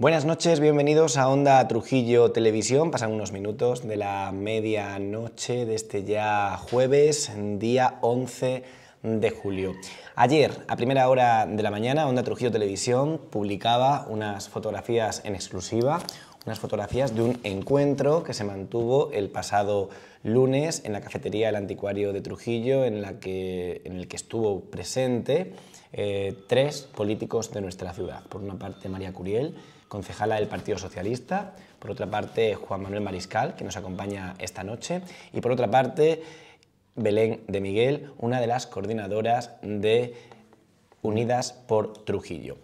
Buenas noches, bienvenidos a Onda Trujillo Televisión. Pasan unos minutos de la medianoche de este ya jueves, día 11 de julio. Ayer, a primera hora de la mañana, Onda Trujillo Televisión publicaba unas fotografías en exclusiva, unas fotografías de un encuentro que se mantuvo el pasado lunes en la cafetería del Anticuario de Trujillo, en, la que, el que estuvo presente eh, tres políticos de nuestra ciudad. Por una parte, María Curiel, concejala del Partido Socialista, por otra parte Juan Manuel Mariscal, que nos acompaña esta noche, y por otra parte Belén de Miguel, una de las coordinadoras de Unidas por Trujillo.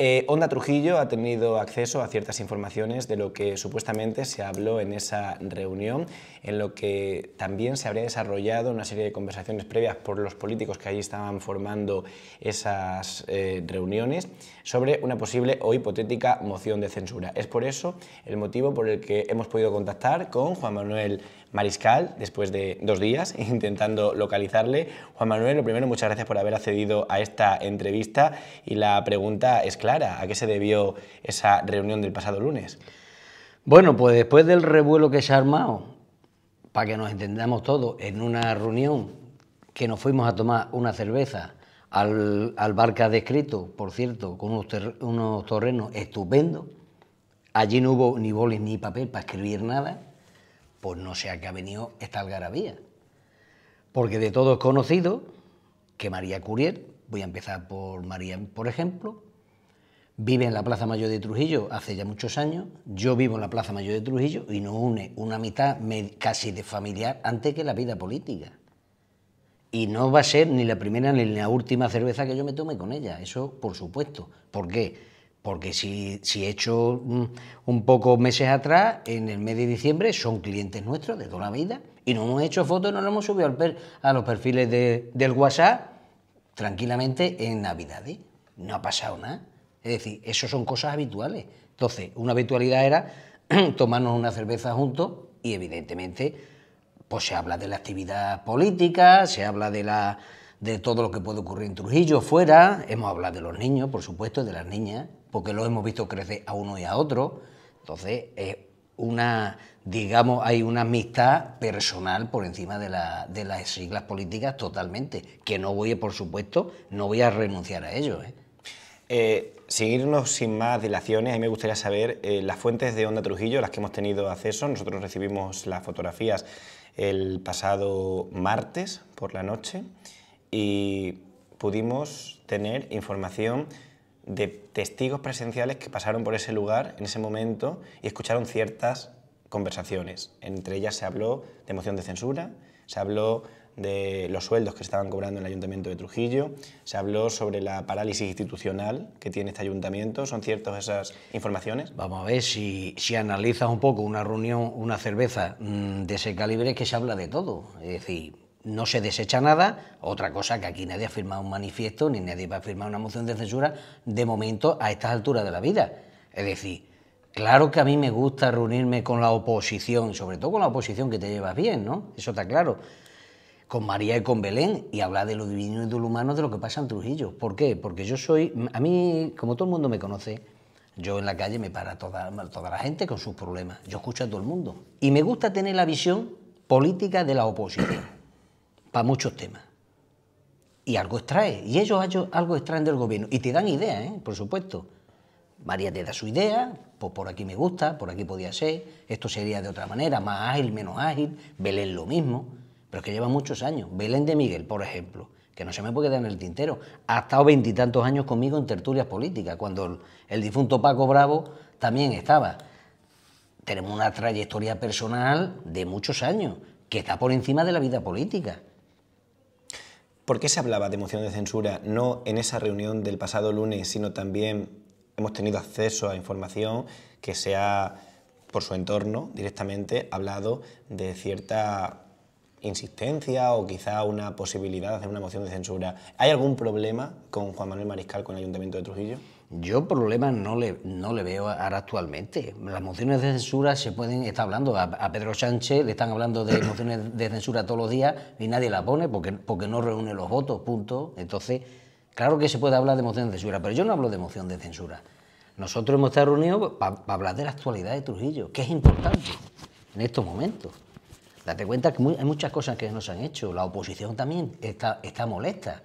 Eh, Onda Trujillo ha tenido acceso a ciertas informaciones de lo que supuestamente se habló en esa reunión, en lo que también se habría desarrollado una serie de conversaciones previas por los políticos que allí estaban formando esas eh, reuniones sobre una posible o hipotética moción de censura. Es por eso el motivo por el que hemos podido contactar con Juan Manuel Mariscal, después de dos días intentando localizarle. Juan Manuel, lo primero, muchas gracias por haber accedido a esta entrevista y la pregunta es clara, ¿a qué se debió esa reunión del pasado lunes? Bueno, pues después del revuelo que se ha armado, para que nos entendamos todos, en una reunión que nos fuimos a tomar una cerveza al, barca descrito, por cierto, con unos, unos, terrenos estupendos, allí no hubo ni bolis ni papel para escribir nada, pues no sea qué ha venido esta algarabía. Porque de todo es conocido que María Curiel, voy a empezar por María, por ejemplo, vive en la Plaza Mayor de Trujillo hace ya muchos años, yo vivo en la Plaza Mayor de Trujillo y nos une una mitad casi de familiar antes que la vida política. Y no va a ser ni la primera ni la última cerveza que yo me tome con ella, eso por supuesto. ¿Por qué? Porque si, he hecho un poco meses atrás, en el mes de diciembre, son clientes nuestros de toda la vida y no hemos hecho fotos, no lo hemos subido al a los perfiles del WhatsApp tranquilamente en navidad No ha pasado nada. Es decir, eso son cosas habituales. Entonces, una habitualidad era tomarnos una cerveza juntos y evidentemente pues se habla de la actividad política, se habla de la de todo lo que puede ocurrir en Trujillo, fuera, hemos hablado de los niños, por supuesto, de las niñas, porque los hemos visto crecer a uno y a otro. Entonces, es una, digamos, hay una amistad personal por encima de, las siglas políticas totalmente, que no voy, por supuesto, no voy a renunciar a ello. ¿eh? eh seguirnos sin más dilaciones, a mí me gustaría saber eh, las fuentes de Onda Trujillo, las que hemos tenido acceso. Nosotros recibimos las fotografías el pasado martes por la noche y pudimos tener información de testigos presenciales que pasaron por ese lugar en ese momento y escucharon ciertas conversaciones. Entre ellas se habló de moción de censura, se habló de los sueldos que estaban cobrando en el Ayuntamiento de Trujillo, se habló sobre la parálisis institucional que tiene este ayuntamiento. ¿Son ciertas esas informaciones? Vamos a ver, si, si analizas un poco una reunión, una cerveza mm, de ese calibre, es que se habla de todo. Es decir, no se desecha nada, otra cosa que aquí nadie ha firmado un manifiesto ni nadie va a firmar una moción de censura de momento a estas alturas de la vida. Es decir, claro que a mí me gusta reunirme con la oposición, sobre todo con la oposición que te llevas bien, ¿no? Eso está claro. Con María y con Belén y hablar de lo divino y de lo humano de lo que pasa en Trujillo. ¿Por qué? Porque yo soy, a mí, como todo el mundo me conoce, yo en la calle me para toda, toda la gente con sus problemas. Yo escucho a todo el mundo. Y me gusta tener la visión política de la oposición para muchos temas. Y algo extrae, y ellos algo extraen del gobierno, y te dan ideas, ¿eh? por supuesto. María te da su idea, pues por aquí me gusta, por aquí podía ser, esto sería de otra manera, más ágil, menos ágil, Belén lo mismo, pero es que lleva muchos años. Belén de Miguel, por ejemplo, que no se me puede quedar en el tintero, ha estado veintitantos años conmigo en tertulias políticas, cuando el difunto Paco Bravo también estaba. Tenemos una trayectoria personal de muchos años, que está por encima de la vida política. ¿Por qué se hablaba de moción de censura no en esa reunión del pasado lunes, sino también hemos tenido acceso a información que se ha, por su entorno directamente, hablado de cierta insistencia o quizá una posibilidad de hacer una moción de censura? ¿Hay algún problema con Juan Manuel Mariscal, con el Ayuntamiento de Trujillo? Yo problema no le, no le veo ahora actualmente. Las mociones de censura se pueden está hablando. A, Pedro Sánchez le están hablando de mociones de censura todos los días y nadie la pone porque, porque no reúne los votos, punto. Entonces, claro que se puede hablar de mociones de censura, pero yo no hablo de moción de censura. Nosotros hemos estado reunidos para hablar de la actualidad de Trujillo, que es importante en estos momentos. Date cuenta que hay muchas cosas que no se han hecho. La oposición también está, está molesta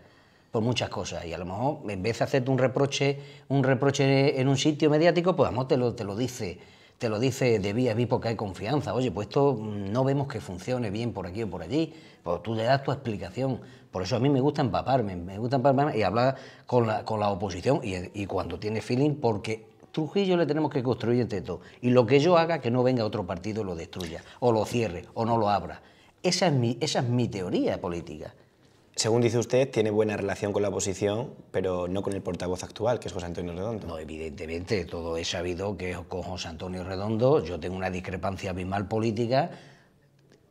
por muchas cosas. Y a lo mejor, en vez de hacerte un reproche, un reproche en un sitio mediático, pues a te lo, te lo dice. Te lo dice de vía vi porque hay confianza. Oye, pues esto mm, no vemos que funcione bien por aquí o por allí. Pues tú le das tu explicación. Por eso a mí me gusta empaparme, me gusta empaparme y hablar con la, con la oposición y, cuando tiene feeling, porque Trujillo le tenemos que construir entre todos. Y lo que yo haga, que no venga otro partido y lo destruya, o lo cierre, o no lo abra. Esa es mi, esa es mi teoría política según dice usted, tiene buena relación con la oposición, pero no con el portavoz actual, que es José Antonio Redondo. No, evidentemente, todo es sabido que con José Antonio Redondo yo tengo una discrepancia abismal política.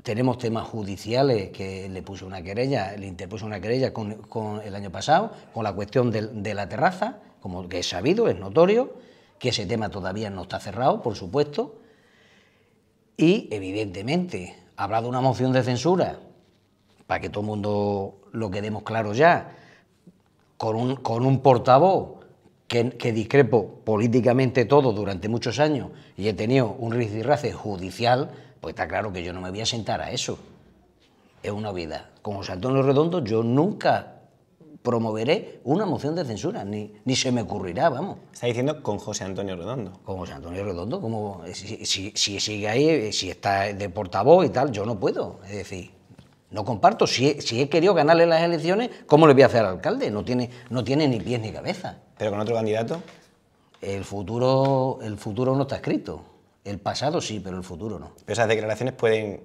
Tenemos temas judiciales que le puso una querella, le interpuso una querella con, el año pasado, con la cuestión de, de la terraza, como que es sabido, es notorio, que ese tema todavía no está cerrado, por supuesto. Y evidentemente, habrá de una moción de censura para que todo el mundo lo quedemos claro ya, con un, con un portavoz que, discrepo políticamente todo durante muchos años y he tenido un rizirrace judicial, pues está claro que yo no me voy a sentar a eso. Es una vida Con José Antonio Redondo yo nunca promoveré una moción de censura, ni, se me ocurrirá, vamos. Está diciendo con José Antonio Redondo. Con José Antonio Redondo, como si, si sigue ahí, si está de portavoz y tal, yo no puedo. Es decir, no comparto. Si he, querido ganarle las elecciones, ¿cómo le voy a hacer al alcalde? No tiene, no tiene ni pies ni cabeza. ¿Pero con otro candidato? El futuro, el futuro no está escrito. El pasado sí, pero el futuro no. esas declaraciones pueden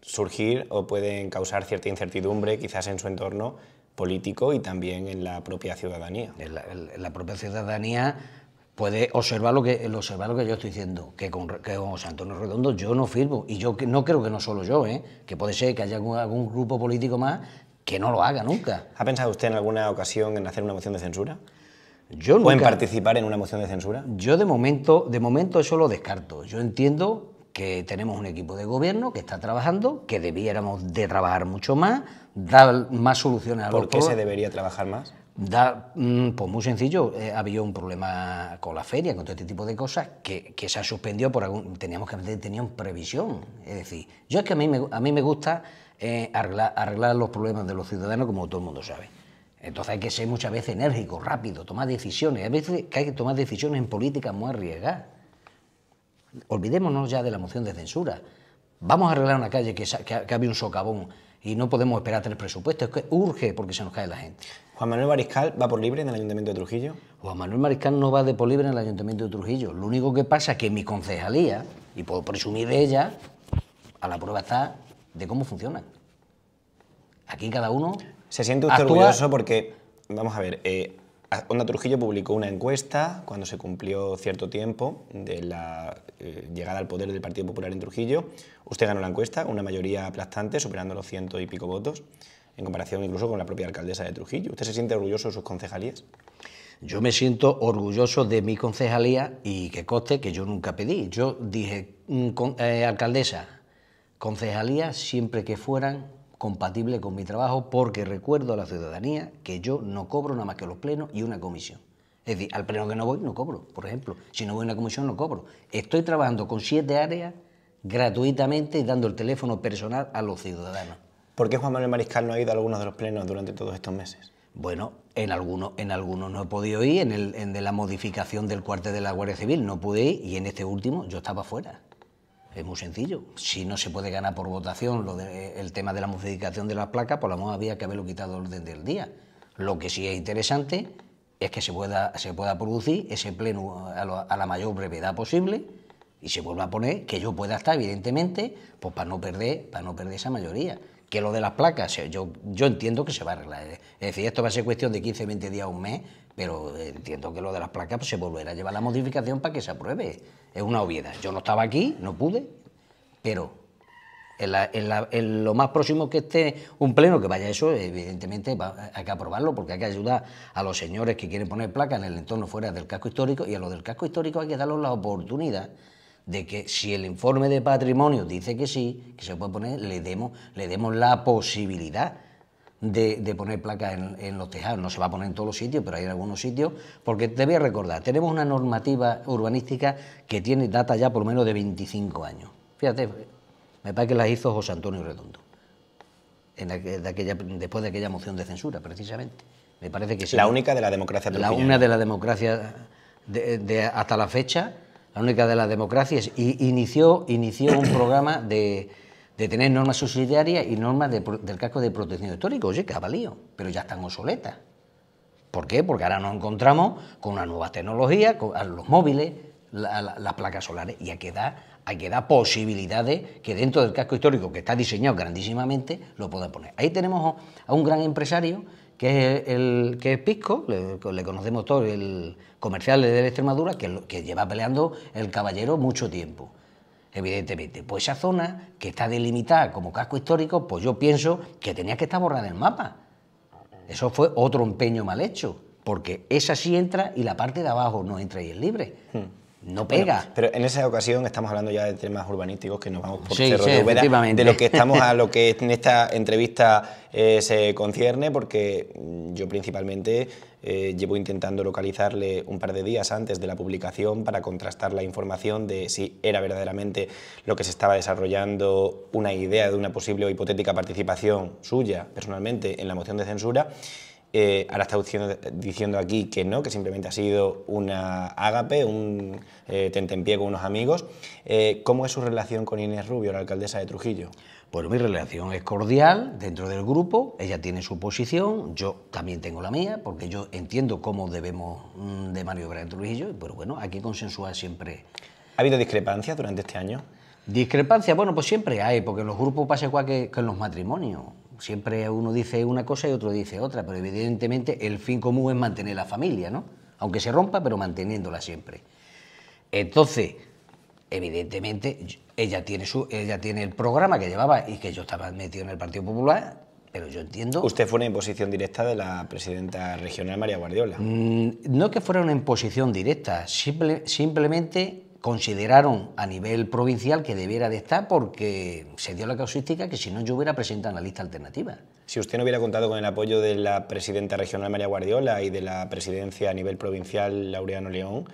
surgir o pueden causar cierta incertidumbre, quizás en su entorno político y también en la propia ciudadanía. en la propia ciudadanía puede observar lo que, observar lo que yo estoy diciendo, que con, que José Antonio Redondo yo no firmo, y yo no creo que no solo yo, ¿eh? que puede ser que haya algún, grupo político más que no lo haga nunca. ¿Ha pensado usted en alguna ocasión en hacer una moción de censura? Yo nunca, ¿O en participar en una moción de censura? Yo de momento, de momento eso lo descarto. Yo entiendo que tenemos un equipo de gobierno que está trabajando, que debiéramos de trabajar mucho más, dar más soluciones a ¿Por ¿Por qué se debería trabajar más? Da, mm, pues muy sencillo, eh, había un problema con la feria, con todo este tipo de cosas, que, se ha suspendido por Teníamos que tener previsión. Es decir, yo es que a mí me, a mí me gusta eh, arreglar, los problemas de los ciudadanos, como todo el mundo sabe. Entonces hay que ser muchas veces enérgico, rápido, tomar decisiones. Hay veces que hay que tomar decisiones en política muy arriesgadas. Olvidémonos ya de la moción de censura. Vamos a arreglar una calle que, que, un socavón y no podemos esperar tres presupuestos. Es que urge porque se nos cae la gente. Juan Manuel Mariscal va por libre en el Ayuntamiento de Trujillo. Juan Manuel Mariscal no va de por libre en el Ayuntamiento de Trujillo. Lo único que pasa es que mi concejalía, y puedo presumir de ella, a la prueba está de cómo funciona. Aquí cada uno. Se siente usted orgulloso porque, vamos a ver, eh, Onda Trujillo publicó una encuesta cuando se cumplió cierto tiempo de la eh, llegada al poder del Partido Popular en Trujillo. Usted ganó la encuesta, una mayoría aplastante, superando los ciento y pico votos en comparación incluso con la propia alcaldesa de Trujillo. ¿Usted se siente orgulloso de sus concejalías? Yo me siento orgulloso de mi concejalía y que coste que yo nunca pedí. Yo dije, mm, eh, alcaldesa, concejalías, siempre que fueran compatibles con mi trabajo, porque recuerdo a la ciudadanía que yo no cobro nada más que los plenos y una comisión. Es decir, al pleno que no voy no cobro, por ejemplo. Si no voy a una comisión no cobro. Estoy trabajando con siete áreas gratuitamente y dando el teléfono personal a los ciudadanos. ¿Por qué Juan Manuel Mariscal no ha ido a algunos de los plenos durante todos estos meses? Bueno, en algunos no he podido ir, en, el, de la modificación del cuartel de la Guardia Civil no pude ir y en este último yo estaba fuera. Es muy sencillo. Si no se puede ganar por votación eh, el tema de la modificación de las placas, por lo menos había que haberlo quitado del orden del día. Lo que sí es interesante es que se pueda, se pueda producir ese pleno a, la mayor brevedad posible y se vuelva a poner que yo pueda estar, evidentemente, pues para no perder, para no perder esa mayoría que lo de las placas, yo, yo entiendo que se va a arreglar. ¿eh? Es decir, esto va a ser cuestión de 15, 20 días, un mes, pero eh, entiendo que lo de las placas pues, se volverá a llevar la modificación para que se apruebe. Es una obviedad. Yo no estaba aquí, no pude, pero en, lo más próximo que esté un pleno que vaya eso, evidentemente hay que aprobarlo porque hay que ayudar a los señores que quieren poner placas en el entorno fuera del casco histórico y a lo del casco histórico hay que darles la oportunidad de que si el informe de patrimonio dice que sí, que se puede poner, le demos, le demos la posibilidad de, poner placas en, los tejados. No se va a poner en todos los sitios, pero hay en algunos sitios, porque te voy a recordar, tenemos una normativa urbanística que tiene data ya por lo menos de 25 años. Fíjate, me parece que la hizo José Antonio Redondo, en aquella, después de aquella moción de censura, precisamente. Me parece que sí. La única de la democracia La única de la democracia hasta la fecha la única de las democracias, y inició, inició un programa de, de tener normas subsidiarias y normas del casco de protección histórica. Oye, que ha valido, pero ya están obsoletas. ¿Por qué? Porque ahora nos encontramos con una nueva tecnología, con los móviles, las placas solares, y hay que, dar, posibilidades que dentro del casco histórico, que está diseñado grandísimamente, lo pueda poner. Ahí tenemos a un gran empresario que es, el, que es Pisco, le, conocemos todos, el comercial de la Extremadura, que, lleva peleando el caballero mucho tiempo evidentemente. Pues esa zona que está delimitada como casco histórico, pues yo pienso que tenía que estar borrada del mapa. Eso fue otro empeño mal hecho, porque esa sí entra y la parte de abajo no entra y es libre. Hmm no pega. pero en esa ocasión estamos hablando ya de temas urbanísticos que nos vamos por de lo que estamos a lo que en esta entrevista eh, se concierne, porque mm, yo principalmente eh, llevo intentando localizarle un par de días antes de la publicación para contrastar la información de si era verdaderamente lo que se estaba desarrollando una idea de una posible o hipotética participación suya personalmente en la moción de censura eh, ahora está diciendo, aquí que no, que simplemente ha sido una ágape, un eh, tentempié con unos amigos. Eh, ¿Cómo es su relación con Inés Rubio, la alcaldesa de Trujillo? Pues mi relación es cordial dentro del grupo, ella tiene su posición, yo también tengo la mía, porque yo entiendo cómo debemos mm, de maniobrar en Trujillo, pero bueno, aquí consensuar siempre. ¿Ha habido discrepancias durante este año? Discrepancias, bueno, pues siempre hay, porque en los grupos pasa igual que en los matrimonios siempre uno dice una cosa y otro dice otra, pero evidentemente el fin común es mantener la familia, ¿no? Aunque se rompa, pero manteniéndola siempre. Entonces, evidentemente, ella tiene, su, ella tiene el programa que llevaba y que yo estaba metido en el Partido Popular, pero yo entiendo... Usted fue una imposición directa de la presidenta regional María Guardiola. Mm, no que fuera una imposición directa, simplemente consideraron a nivel provincial que debiera de estar porque se dio la causística que si no yo hubiera presentado la lista alternativa. Si usted no hubiera contado con el apoyo de la presidenta regional María Guardiola y de la presidencia a nivel provincial Laureano León,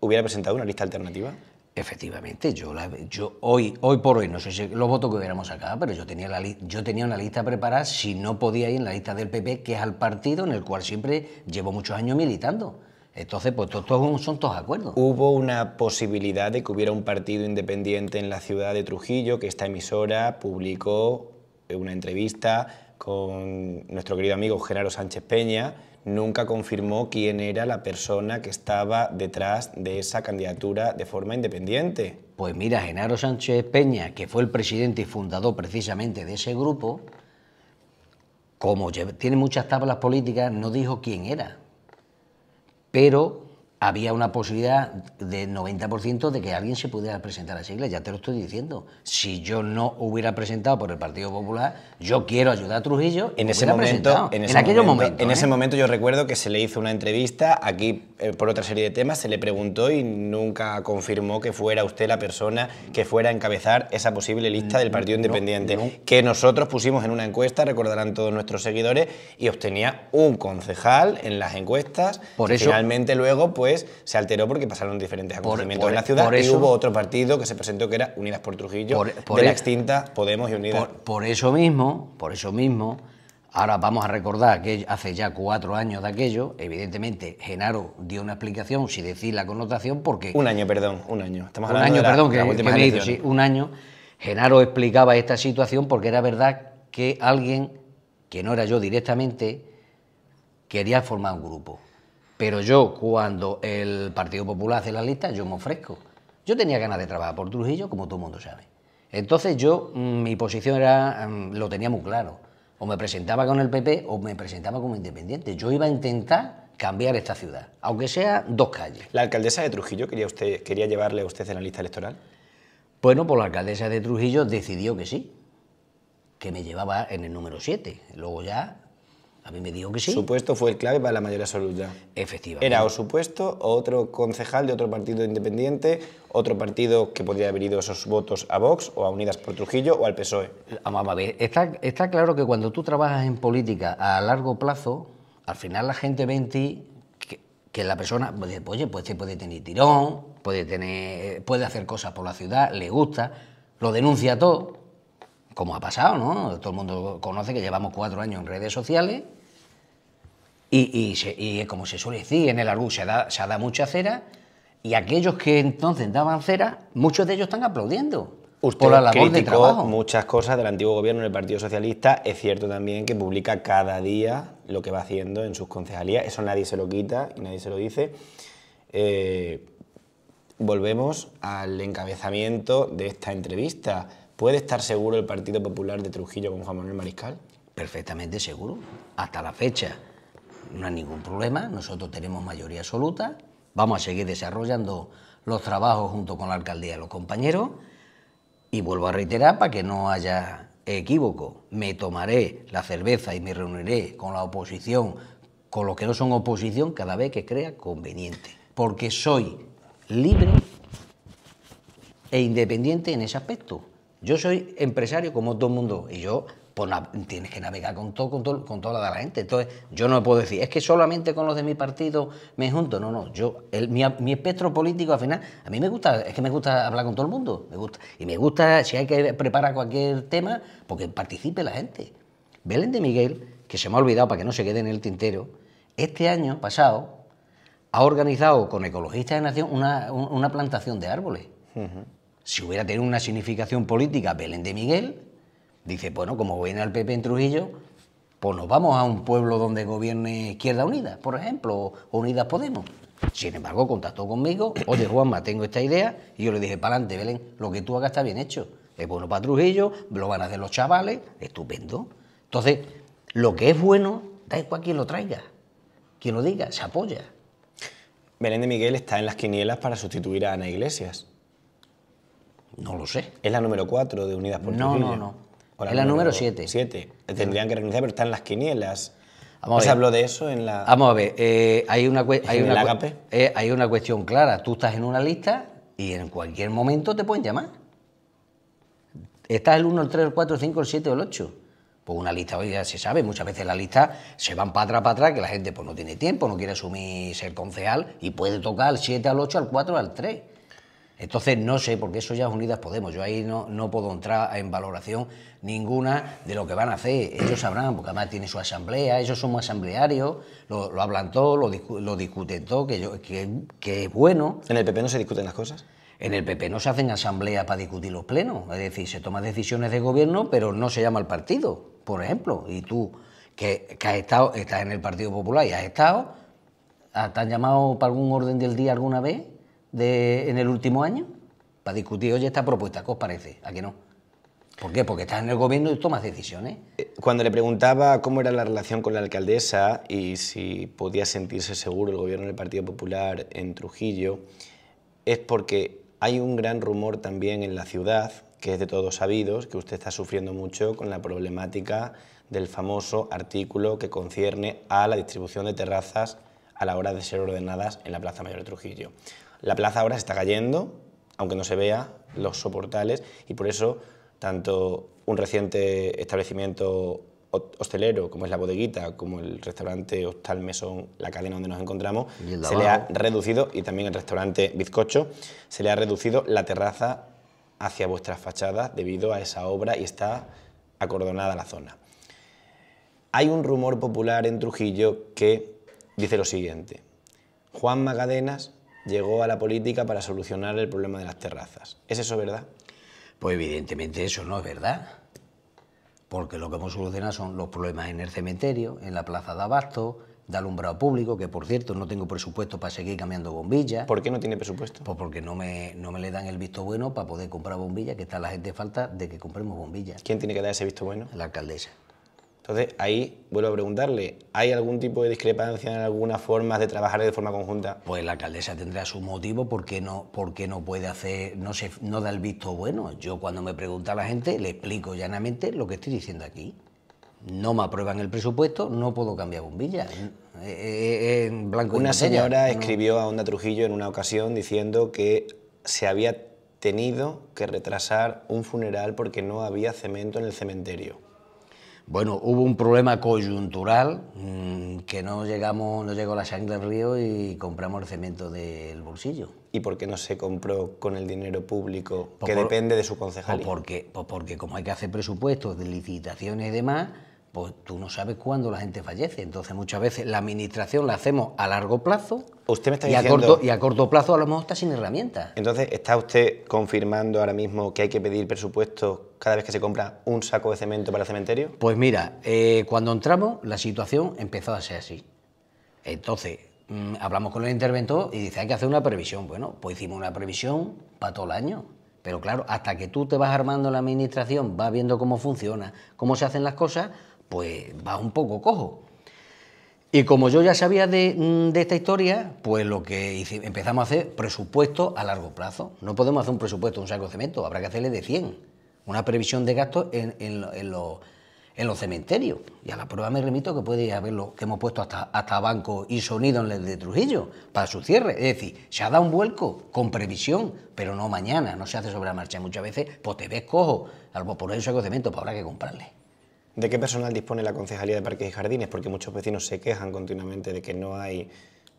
¿hubiera presentado una lista alternativa? Efectivamente, yo, la, yo hoy, hoy por hoy, no sé si los votos que hubiéramos sacado, pero yo tenía, la yo tenía una lista preparada si no podía ir en la lista del PP, que es al partido en el cual siempre llevo muchos años militando. Entonces, pues todos son todos acuerdos. Hubo una posibilidad de que hubiera un partido independiente en la ciudad de Trujillo, que esta emisora publicó una entrevista con nuestro querido amigo Genaro Sánchez Peña, nunca confirmó quién era la persona que estaba detrás de esa candidatura de forma independiente. Pues mira, Genaro Sánchez Peña, que fue el presidente y fundador precisamente de ese grupo, como tiene muchas tablas políticas, no dijo quién era pero había una posibilidad de 90% de que alguien se pudiera presentar a esa Ya te lo estoy diciendo. Si yo no hubiera presentado por el Partido Popular, yo quiero ayudar a Trujillo. En ese momento, en, aquel en ese ¿eh? momento yo recuerdo que se le hizo una entrevista aquí eh, por otra serie de temas, se le preguntó y nunca confirmó que fuera usted la persona que fuera a encabezar esa posible lista del mm, Partido Independiente que nosotros pusimos en una encuesta, recordarán todos nuestros seguidores y obtenía un concejal en las encuestas. Por finalmente luego pues se alteró porque pasaron diferentes acontecimientos en la e- ciudad y hubo otro partido que se presentó que era Unidas por Trujillo, de la e- extinta Podemos y Unidas. por eso mismo, por eso mismo, Ahora vamos a recordar que hace ya cuatro años de aquello, evidentemente Genaro dio una explicación, si decir la connotación, porque... Un año, perdón, un año. Estamos un año, perdón, que, sí, un año. Genaro explicaba esta situación porque era verdad que alguien, que no era yo directamente, quería formar un grupo. Pero yo, cuando el Partido Popular hace la lista, yo me ofrezco. Yo tenía ganas de trabajar por Trujillo, como todo el mundo sabe. Entonces yo, mm, mi posición era, mm, lo tenía muy claro. O me presentaba con el PP o me presentaba como independiente. Yo iba a intentar cambiar esta ciudad, aunque sea dos calles. ¿La alcaldesa de Trujillo quería, usted, quería llevarle a usted en la lista electoral? Bueno, pues la alcaldesa de Trujillo decidió que sí, que me llevaba en el número 7. Luego ya a mí me digo que sí. Supuesto fue el clave para la mayoría absoluta. Efectivamente. Era o supuesto o otro concejal de otro partido independiente, otro partido que podría haber ido esos votos a Vox o a Unidas por Trujillo o al PSOE. está, claro que cuando tú trabajas en política a largo plazo, al final la gente ve en ti que, la persona, pues oye, pues puede tener tirón, puede, tener, puede hacer cosas por la ciudad, le gusta, lo denuncia todo como ha pasado, ¿no? Todo el mundo conoce que llevamos cuatro años en redes sociales y, como se suele decir, en el Arú se da, dado mucha cera y aquellos que entonces daban cera, muchos de ellos están aplaudiendo. Usted por la labor trabajo. muchas cosas del antiguo gobierno del Partido Socialista. Es cierto también que publica cada día lo que va haciendo en sus concejalías. Eso nadie se lo quita y nadie se lo dice. Eh, volvemos al encabezamiento de esta entrevista. ¿Puede estar seguro el Partido Popular de Trujillo con Juan Manuel Mariscal? Perfectamente seguro. Hasta la fecha no hay ningún problema, nosotros tenemos mayoría absoluta, vamos a seguir desarrollando los trabajos junto con la alcaldía y los compañeros y vuelvo a reiterar para que no haya equívoco, me tomaré la cerveza y me reuniré con la oposición, con los que no son oposición, cada vez que crea conveniente, porque soy libre e independiente en ese aspecto. Yo soy empresario como todo el mundo y yo pues tienes que navegar con todo, con, con toda la gente. Entonces, yo no puedo decir, es que solamente con los de mi partido me junto. No, no, yo, mi, espectro político al final, a mí me gusta, es que me gusta hablar con todo el mundo. Me gusta, y me gusta, si hay que preparar cualquier tema, porque participe la gente. Belén de Miguel, que se me ha olvidado para que no se quede en el tintero, este año pasado ha organizado con Ecologistas de Nación una, plantación de árboles. Si hubiera tenido una significación política Belén de Miguel, Dice, bueno, como gobierna el PP en Trujillo, pues nos vamos a un pueblo donde gobierne Izquierda Unida, por ejemplo, o Unidas Podemos. Sin embargo, contactó conmigo, oye Juanma, tengo esta idea, y yo le dije, para adelante, Belén, lo que tú hagas está bien hecho. Es bueno para Trujillo, lo van a hacer los chavales, estupendo. Entonces, lo que es bueno, da igual quien lo traiga, quien lo diga, se apoya. Belén de Miguel está en las quinielas para sustituir a Ana Iglesias. No lo sé. Es la número 4 de Unidas por No, no, no la es la número 7. Tendrían que renunciar, pero están las quinielas. Vamos ¿No se habló de eso en la.? Vamos a ver, eh, hay, una, una, eh, hay una cuestión clara. Tú estás en una lista y en cualquier momento te pueden llamar. Estás el 1, el 3, el 4, el 5, el 7 o el 8. Pues una lista hoy ya se sabe, muchas veces las listas se van para atrás, para atrás, que la gente pues no tiene tiempo, no quiere asumir ser concejal y puede tocar el 7, al 8, al 4, al 3. Entonces no sé, porque eso ya es Unidas Podemos. Yo ahí no, no puedo entrar en valoración ninguna de lo que van a hacer. Ellos sabrán, porque además tiene su asamblea, ellos son asamblearios, lo, hablan todo, lo, discuten todo, que, que, es bueno. ¿En el PP no se discuten las cosas? En el PP no se hacen asambleas para discutir los plenos, es decir, se toman decisiones de gobierno, pero no se llama al partido, por ejemplo. Y tú, que, que has estado, estás en el Partido Popular y has estado, ¿te han llamado para algún orden del día alguna vez? de, en el último año para discutir, hoy esta propuesta, ¿qué os parece? ¿A qué no? ¿Por qué? Porque estás en el gobierno y tomas decisiones. Eh, cuando le preguntaba cómo era la relación con la alcaldesa y si podía sentirse seguro el gobierno del Partido Popular en Trujillo, es porque hay un gran rumor también en la ciudad, que es de todos sabidos, que usted está sufriendo mucho con la problemática del famoso artículo que concierne a la distribución de terrazas a la hora de ser ordenadas en la Plaza Mayor de Trujillo. La plaza ahora se está cayendo, aunque no se vea, los soportales, y por eso tanto un reciente establecimiento hostelero, como es la bodeguita, como el restaurante Hostal Mesón, la cadena donde nos encontramos, se le ha reducido, y también el restaurante Bizcocho, se le ha reducido la terraza hacia vuestras fachadas debido a esa obra y está acordonada la zona. Hay un rumor popular en Trujillo que dice lo siguiente. Juan Magadenas llegó a la política para solucionar el problema de las terrazas. ¿Es eso verdad? Pues evidentemente eso no es verdad. Porque lo que hemos solucionado son los problemas en el cementerio, en la plaza de abasto, de alumbrado público, que por cierto no tengo presupuesto para seguir cambiando bombillas. ¿Por qué no tiene presupuesto? Pues porque no me, no me le dan el visto bueno para poder comprar bombillas, que está la gente falta de que compremos bombillas. ¿Quién tiene que dar ese visto bueno? La alcaldesa. Entonces, ahí vuelvo a preguntarle, ¿hay algún tipo de discrepancia en algunas formas de trabajar de forma conjunta? Pues la alcaldesa tendrá su motivo porque no, no puede hacer, no, se, no da el visto bueno. Yo cuando me pregunta la gente, le explico llanamente lo que estoy diciendo aquí. No me aprueban el presupuesto, no puedo cambiar bombilla. Eh, eh, eh, en blanco una señora escribió a Onda Trujillo en una ocasión diciendo que se había tenido que retrasar un funeral porque no había cemento en el cementerio. Bueno, hubo un problema coyuntural mm, que no llegamos, no llegó la sangre del río y compramos el cemento del bolsillo. ¿Y por qué no se compró con el dinero público pues que depende de su concejalía? Pues porque, pues porque como hay que hacer presupuestos de licitaciones y demás, pues tú no sabes cuándo la gente fallece. Entonces, muchas veces la administración la hacemos a largo plazo usted me está y, a corto, y a corto plazo a lo mejor está sin herramientas. Entonces, ¿está usted confirmando ahora mismo que hay que pedir presupuestos... cada vez que se compra un saco de cemento para el cementerio? Pues mira, eh, cuando entramos, la situación empezó a ser así. Entonces, mm, hablamos con el interventor y dice, hay que hacer una previsión. Bueno, pues hicimos una previsión para todo el año. Pero claro, hasta que tú te vas armando la administración, vas viendo cómo funciona, cómo se hacen las cosas pues va un poco cojo. Y como yo ya sabía de, mm, esta historia, pues lo que empezamos a hacer presupuesto a largo plazo. No podemos hacer un presupuesto de un saco de cemento, habrá que hacerle de 100. Una previsión de gastos en, los cementerios. Y a la prueba me remito que puede haberlo, que hemos puesto hasta, hasta banco y sonido en el de Trujillo para su cierre. Es decir, se ha dado un vuelco con previsión, pero no mañana, no se hace sobre la marcha. Muchas veces, pues te ves cojo, por poner un saco de cemento, pues habrá que comprarle. ¿De qué personal dispone la Concejalía de Parques y Jardines? Porque muchos vecinos se quejan continuamente de que no hay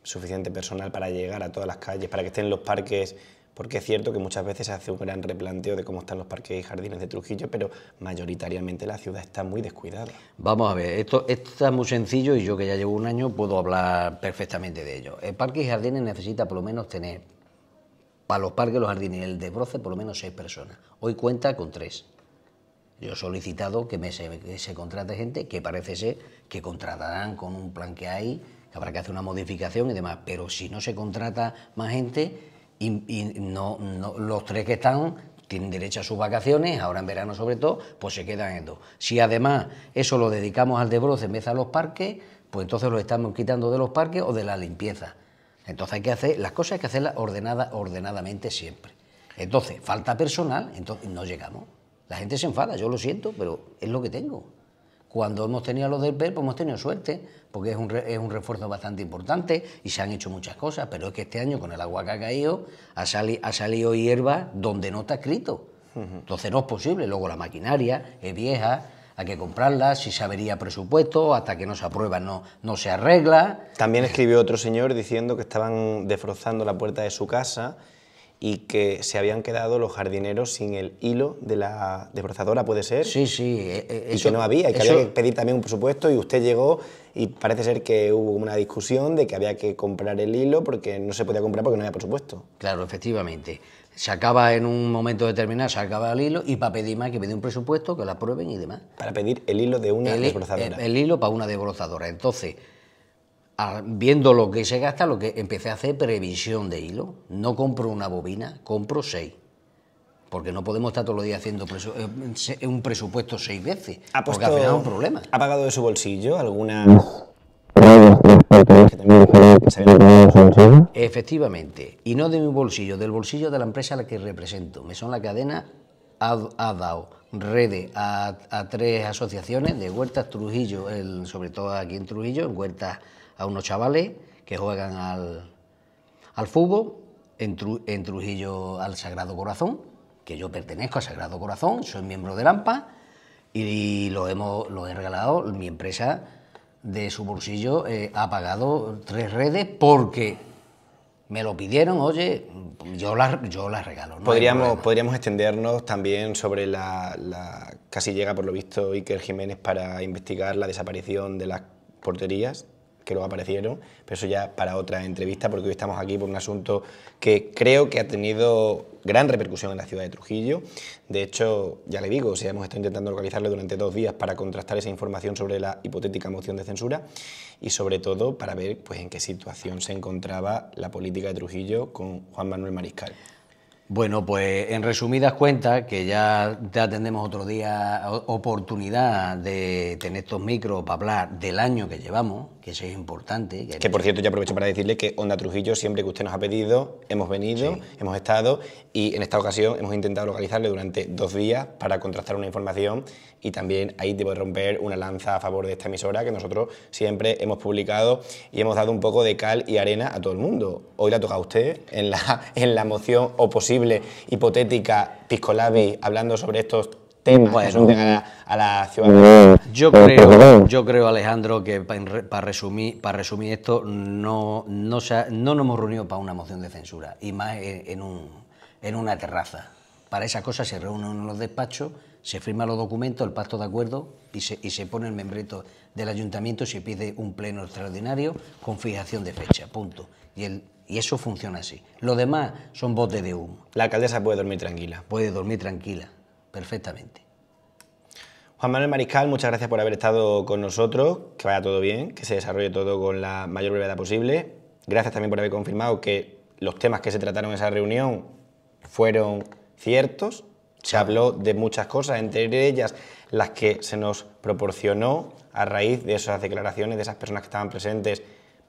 suficiente personal para llegar a todas las calles, para que estén los parques, porque es cierto que muchas veces se hace un gran replanteo de cómo están los parques y jardines de Trujillo, pero mayoritariamente la ciudad está muy descuidada. Vamos a ver, esto, esto está muy sencillo y yo que ya llevo un año puedo hablar perfectamente de ello. El parque y jardines necesita por lo menos tener, para los parques y los jardines, el desbroce por lo menos seis personas. Hoy cuenta con tres yo he solicitado que, me se, contrate gente que parece ser que contratarán con un plan que hay, que habrá que hacer una modificación y demás, pero si no se contrata más gente, y, no, los tres que están tienen derecho a sus vacaciones, ahora en verano sobre todo, pues se quedan en dos. Si además eso lo dedicamos al debroce en vez a los parques, pues entonces lo estamos quitando de los parques o de la limpieza. Entonces hay que hacer, las cosas hay que hacerlas ordenada, ordenadamente siempre. Entonces, falta personal, entonces no llegamos. La gente se enfada, yo lo siento, pero es lo que tengo. Cuando hemos tenido los del PER, pues hemos tenido suerte, porque es un, es un refuerzo bastante importante y se han hecho muchas cosas, pero es que este año con el agua que ha caído ha, salido hierba donde no está escrito. Entonces no es posible. Luego la maquinaria es vieja, hay que comprarla, si se avería presupuesto, hasta que no se aprueba no, no se arregla. También escribió otro señor diciendo que estaban defrozando la puerta de su casa y que se habían quedado los jardineros sin el hilo de la desbrozadora, ¿puede ser? Sí, sí. Eh, eh, y que no había, y que pedir también un presupuesto y usted llegó y parece ser que hubo una discusión de que había que comprar el hilo porque no se podía comprar porque no había presupuesto. Claro, efectivamente. Se acaba en un momento determinado, se acaba el hilo y para pedir más que pedir un presupuesto, que lo aprueben y demás. Para pedir el hilo de una desbrozadora. el, hilo para una desbrozadora. Entonces, viendo lo que se gasta, lo que empecé a hacer previsión de hilo. No compro una bobina, compro seis. Porque no podemos estar todos los días haciendo eh, un presupuesto seis veces. Ha puesto, porque al final un problema. ¿Ha pagado de su bolsillo alguna.? Efectivamente, y no de mi bolsillo, del bolsillo de la empresa a la que represento. Me son la cadena ha, dado redes a, tres asociaciones de Huertas Trujillo, sobre todo aquí en Trujillo, en Huertas a unos chavales que juegan al, fútbol, en, Trujillo al Sagrado Corazón, que yo pertenezco al Sagrado Corazón, soy miembro de AMPA y lo, hemos, lo he regalado, mi empresa de su bolsillo eh, ha pagado tres redes porque me lo pidieron, oye, yo las yo la regalo. podríamos, podríamos extendernos también sobre la, la, Casi llega, por lo visto, Iker Jiménez para investigar la desaparición de las porterías que luego aparecieron, pero eso ya para otra entrevista, porque hoy estamos aquí por un asunto que creo que ha tenido gran repercusión en la ciudad de Trujillo. De hecho, ya le digo, o hemos estado intentando localizarlo durante dos días para contrastar esa información sobre la hipotética moción de censura y sobre todo para ver pues, en qué situación se encontraba la política de Trujillo con Juan Manuel Mariscal. Bueno, pues en resumidas cuentas, que ya, ya atendemos otro día oportunidad de tener estos micros para hablar del año que llevamos, que eso es importante. Que, por cierto, ya aprovecho para decirle que Onda Trujillo, siempre que usted nos ha pedido, hemos venido, hemos estado y en esta ocasión hemos intentado localizarle durante dos días para contrastar una información y también ahí te voy romper una lanza a favor de esta emisora que nosotros siempre hemos publicado y hemos dado un poco de cal y arena a todo el mundo. Hoy la toca a usted en la, en la moción o posible hipotética Piscolabi hablando sobre estos temas a, la, ciudadanía. Yo creo, pues, yo creo Alejandro, que para resumir, para resumir esto, no, no, no nos hemos reunido para una moción de censura, y más en, un, en una terraza. Para esa cosa se reúnen los despachos se firman los documentos, el pacto de acuerdo y se, y se pone el membreto del ayuntamiento y se pide un pleno extraordinario con fijación de fecha, punto. Y, el, y eso funciona así. Lo demás son botes de humo. La alcaldesa puede dormir tranquila. Puede dormir tranquila, perfectamente. Juan Manuel Mariscal, muchas gracias por haber estado con nosotros, que vaya todo bien, que se desarrolle todo con la mayor brevedad posible. Gracias también por haber confirmado que los temas que se trataron en esa reunión fueron ciertos se habló de muchas cosas, entre ellas las que se nos proporcionó a raíz de esas declaraciones de esas personas que estaban presentes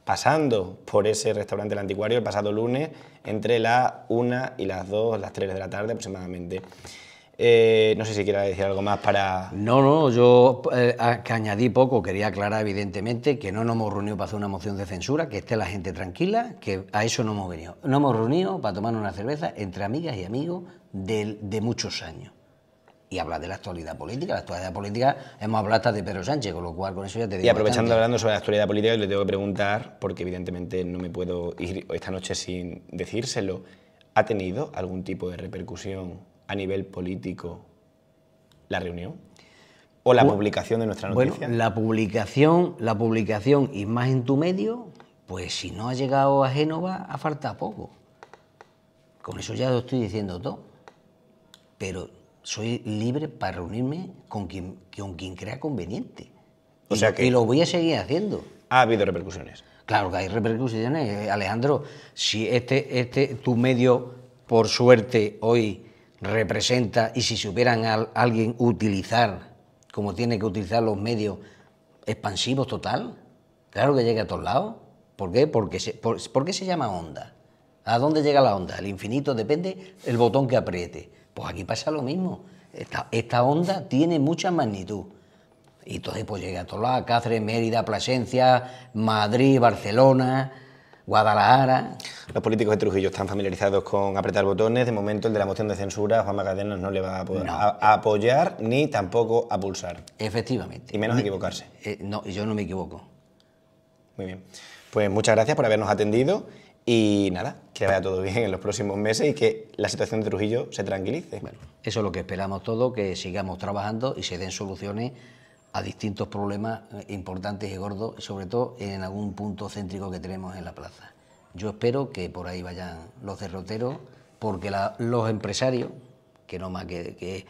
pasando por ese restaurante del Anticuario el pasado lunes entre las 1 y las 2, las 3 de la tarde aproximadamente. Eh, no sé si quiera decir algo más para. No, no, yo eh, que añadí poco. Quería aclarar, evidentemente, que no nos hemos reunido para hacer una moción de censura, que esté la gente tranquila, que a eso no hemos venido. No hemos reunido para tomar una cerveza entre amigas y amigos de, muchos años. Y hablar de la actualidad política. La actualidad política hemos hablado hasta de Pedro Sánchez, con lo cual con eso ya te digo. Y aprovechando hablando sobre la actualidad política, le tengo que preguntar, porque evidentemente no me puedo ir esta noche sin decírselo. ¿Ha tenido algún tipo de repercusión a nivel político la reunión? ¿O la publicación de nuestra noticia? Bueno, la publicación, la publicación y más en tu medio, pues si no ha llegado a Génova, ha falta poco. Con eso ya lo estoy diciendo todo. Pero soy libre para reunirme con quien, quien crea conveniente. O y, sea que... lo voy a seguir haciendo. Ha habido repercusiones. Claro que hay repercusiones. Eh, Alejandro, si este, este, tu medio, por suerte, hoy representa y si supieran a alguien utilizar como tiene que utilizar los medios expansivos total, claro que llega a todos lados. ¿Por qué? Porque se, por, qué se llama onda? ¿A dónde llega la onda? al infinito depende el botón que apriete. Pues aquí pasa lo mismo. Esta, esta onda tiene mucha magnitud. Y entonces pues llega a todos lados, Cáceres, Mérida, Plasencia, Madrid, Barcelona, Guadalajara. Los políticos de Trujillo están familiarizados con apretar botones. De momento, el de la moción de censura, Juan Magallanes, no le va a, poder apoyar ni tampoco a pulsar. Efectivamente. Y menos equivocarse. Eh, no, yo no me equivoco. Muy bien. Pues muchas gracias por habernos atendido y nada, que vaya todo bien en los próximos meses y que la situación de Trujillo se tranquilice. eso es lo que esperamos todos, que sigamos trabajando y se den soluciones a distintos problemas importantes y gordos, sobre todo en algún punto céntrico que tenemos en la plaza. Yo espero que por ahí vayan los derroteros, porque los empresarios, que no más que,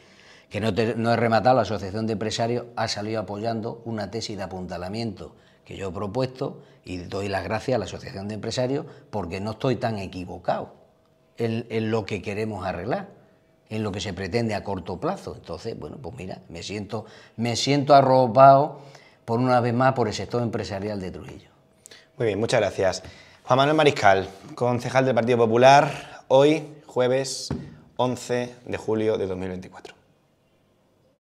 que, no, no, he rematado, la Asociación de Empresarios ha salido apoyando una tesis de apuntalamiento que yo he propuesto y doy las gracias a la Asociación de Empresarios porque no estoy tan equivocado en lo que queremos arreglar en lo que se pretende a corto plazo. Entonces, bueno, pues mira, me siento, me siento arropado por una vez más por el sector empresarial de Trujillo. Muy bien, muchas gracias. Juan Manuel Mariscal, concejal del Partido Popular, hoy jueves 11 de julio de 2024.